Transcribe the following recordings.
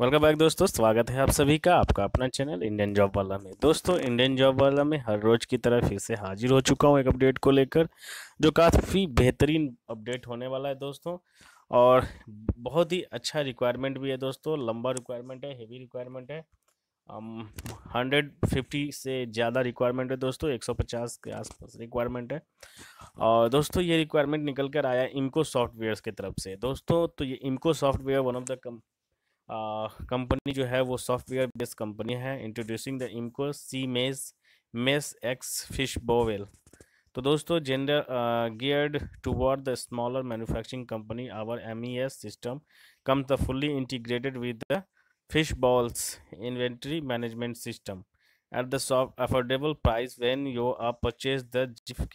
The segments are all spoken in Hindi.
वेलकम बैक दोस्तों स्वागत है आप सभी का आपका अपना चैनल इंडियन जॉब वाला में दोस्तों इंडियन जॉब वाला में हर रोज़ की तरह फिर से हाजिर हो चुका हूँ एक अपडेट को लेकर जो काफ़ी बेहतरीन अपडेट होने वाला है दोस्तों और बहुत ही अच्छा रिक्वायरमेंट भी है दोस्तों लंबा रिक्वायरमेंट है हेवी रिक्वायरमेंट है हंड्रेड फिफ्टी से ज़्यादा रिक्वायरमेंट है दोस्तों एक सौ पचास के आसपास रिक्वायरमेंट है और दोस्तों ये रिक्वायरमेंट निकल कर आया इमको सॉफ्टवेयर्स की तरफ से दोस्तों तो ये इमको software one of the come company जो है वो सॉफ्टवेयर बेस्ड कंपनी है इंट्रोड्यूसिंग द इमको सी मेज मेस एक्स फिश बोवेल तो दोस्तों gender geared toward the smaller manufacturing company our M E S system come the fully integrated with the fish balls inventory management system at the affordable price when you are purchase the GIF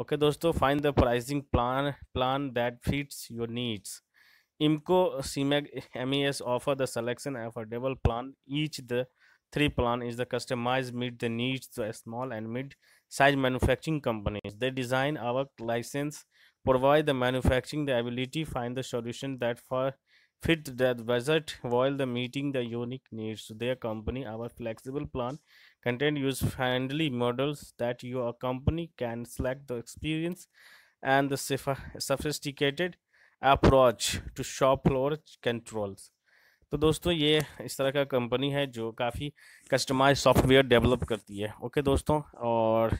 okay दोस्तों fine the pricing plan plan that fits your needs IMCO CMEG MES offer the selection of affordable plan. Each the three plan is the customized meet the needs of small and mid-sized manufacturing companies. They design our license, provide the manufacturing the ability, find the solution that for fit the budget while the meeting the unique needs. Their company our flexible plan contain use-friendly models that your company can select the experience and the sophisticated approach to shop floor controls तो दोस्तों ये इस तरह का कंपनी है जो काफ़ी कस्टमाइज सॉफ्टवेयर डेवलप करती है ओके दोस्तों और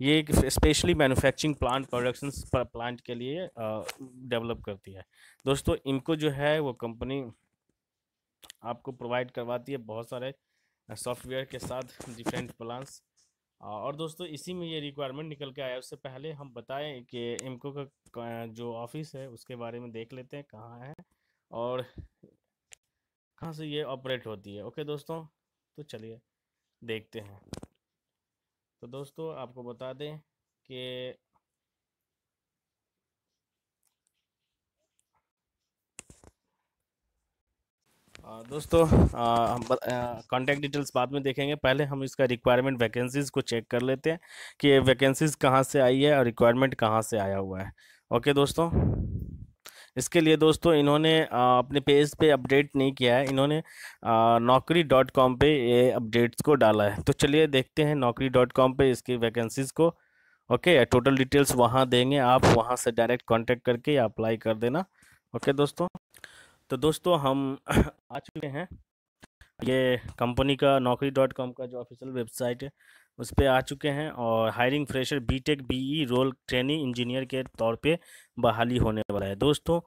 ये एक specially manufacturing plant production plant के लिए डेवलप करती है दोस्तों इनको जो है वो कंपनी आपको प्रोवाइड करवाती है बहुत सारे सॉफ्टवेयर के साथ डिफरेंट प्लान्स और दोस्तों इसी में ये रिक्वायरमेंट निकल के आया उससे पहले हम बताएं कि एमको का जो ऑफिस है उसके बारे में देख लेते हैं कहाँ है और कहाँ से ये ऑपरेट होती है ओके दोस्तों तो चलिए देखते हैं तो दोस्तों आपको बता दें कि दोस्तों हम कॉन्टैक्ट डिटेल्स बाद में देखेंगे पहले हम इसका रिक्वायरमेंट वैकेंसीज़ को चेक कर लेते हैं कि ये वैकेंसीज़ कहाँ से आई है और रिक्वायरमेंट कहाँ से आया हुआ है ओके दोस्तों इसके लिए दोस्तों इन्होंने अपने पेज पे अपडेट नहीं किया है इन्होंने नौकरी डॉट कॉम पर ये अपडेट्स को डाला है तो चलिए देखते हैं नौकरी डॉट कॉम पर इसकी वैकेंसीज़ को ओके टोटल डिटेल्स वहाँ देंगे आप वहाँ से डायरेक्ट कॉन्टेक्ट करके अप्लाई कर देना ओके दोस्तों तो दोस्तों हम आ चुके हैं ये कंपनी का नौकरी डॉट कॉम का जो ऑफिशियल वेबसाइट है उस पर आ चुके हैं और hiring fresher B Tech B E role training engineer के तौर पे बहाली होने वाला है दोस्तों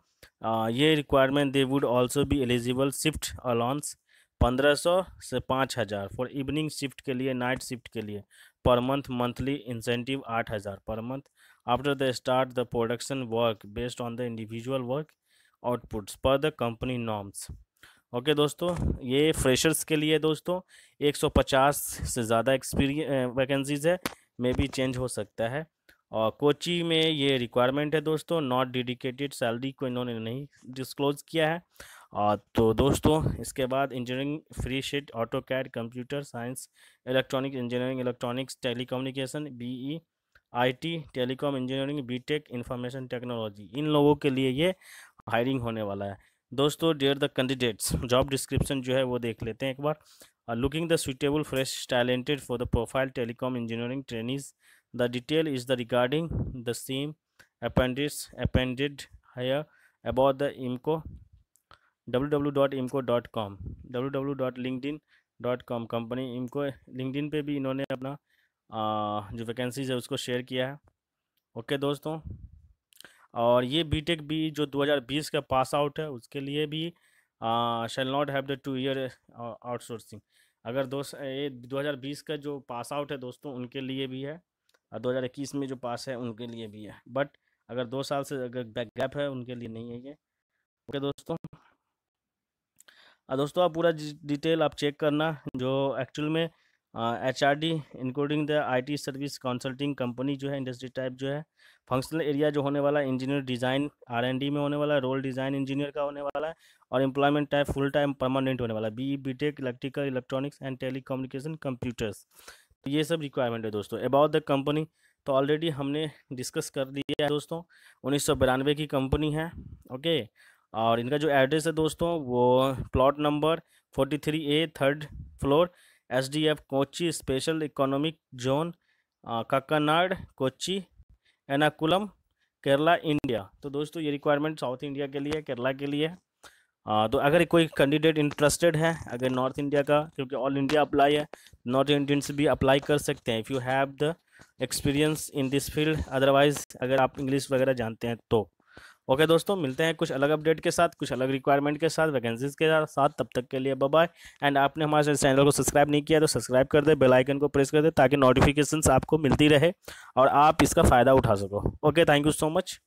आ, ये requirement they would also be eligible shift allowance 1500 से 5000 फॉर इवनिंग शिफ्ट के लिए नाइट शिफ्ट के लिए पर मंथ मंथली इंसेंटिव हज़ार per month after the start the production work based on the individual work outputs per the company norms okay दोस्तों ये फ्रेशर्स के लिए दोस्तों 150 से ज़्यादा एक्सपीरिय वैकेंसीज़ है मे भी चेंज हो सकता है और कोची में ये रिक्वायरमेंट है दोस्तों नॉट डेडिकेटेड सैलरी को इन्होंने नहीं डिस्क्लोज किया है और तो दोस्तों इसके बाद engineering free sheet AutoCAD computer science electronic engineering electronics telecommunication B E IT telecom engineering B Tech information technology इन लोगों के लिए ये हायरिंग होने वाला है दोस्तों dear the candidates job description जो है वो देख लेते हैं एक बार looking the suitable fresh talented for the profile telecom engineering trainees the detail is the regarding the same appendix appended here about the IMCO W W dot IMCO dot com W W dot LinkedIn dot com company IMCO linked पर भी इन्होंने अपना आ, uh, जो वैकेंसीज है उसको शेयर किया है ओके दोस्तों और ये बीटेक भी जो 2020 का पास आउट है उसके लिए भी shall not have the two year outsourcing अगर दोस्त ये 2020 का जो पास आउट है दोस्तों उनके लिए भी है और 2021 में जो पास है उनके लिए भी है बट अगर दो साल से अगर बैक गैप है उनके लिए नहीं है ये ओके दोस्तों दोस्तों आप पूरा डिटेल आप चेक करना जो एक्चुअल में H R D including the I T service consulting company जो है इंडस्ट्री टाइप जो है फंक्शनल एरिया जो होने वाला है engineer design R and D में होने वाला है रोल डिज़ाइन इंजीनियर का होने वाला है और employment type full time permanent होने वाला है B B tech electrical electronics and telecommunication computers तो ये सब रिक्वायरमेंट है दोस्तों अबाउट द कंपनी तो ऑलरेडी हमने डिस्कस कर दिया है दोस्तों उन्नीस की कंपनी है ओके और इनका जो एड्रेस है दोस्तों वो plot number forty three A third floor SDF Kochi special economic zone Kakkanad Kochi Ernakulam Kerala India तो दोस्तों ये रिक्वायरमेंट साउथ इंडिया के लिए केरला के लिए आ, तो अगर कोई कैंडिडेट इंटरेस्टेड है अगर नॉर्थ इंडिया का क्योंकि ऑल इंडिया अप्लाई है नॉर्थ इंडियंस भी अप्लाई कर सकते हैं if you have the experience in this field otherwise अगर आप इंग्लिश वगैरह जानते हैं तो ओके okay, दोस्तों मिलते हैं कुछ अलग अपडेट के साथ कुछ अलग रिक्वायरमेंट के साथ वैकेंसीज के साथ तब तक के लिए बाय एंड आपने हमारे चैनल को सब्सक्राइब नहीं किया तो सब्सक्राइब कर दे बेल आइकन को प्रेस कर दे ताकि नोटिफिकेशन आपको मिलती रहे और आप इसका फ़ायदा उठा सको okay thank you so much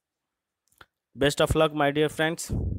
best of luck my dear friends